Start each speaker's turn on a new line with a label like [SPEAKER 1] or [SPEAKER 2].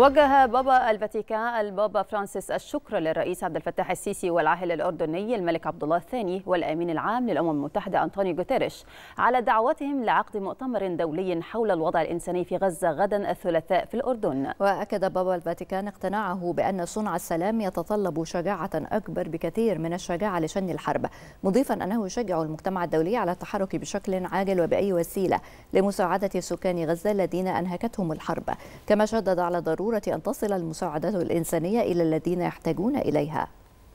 [SPEAKER 1] وجه بابا الفاتيكان البابا فرانسيس الشكر للرئيس عبد الفتاح السيسي والعاهل الاردني الملك عبد الله الثاني والامين العام للامم المتحده انطونيو جوتيريش على دعوتهم لعقد مؤتمر دولي حول الوضع الانساني في غزه غدا الثلاثاء في الاردن.
[SPEAKER 2] واكد بابا الفاتيكان اقتناعه بان صنع السلام يتطلب شجاعه اكبر بكثير من الشجاعه لشن الحرب، مضيفا انه يشجع المجتمع الدولي على التحرك بشكل عاجل وباي وسيله لمساعده سكان غزه الذين انهكتهم الحرب، كما شدد على ضروره بالضرورة أن تصل المساعدات الإنسانية إلى الذين يحتاجون إليها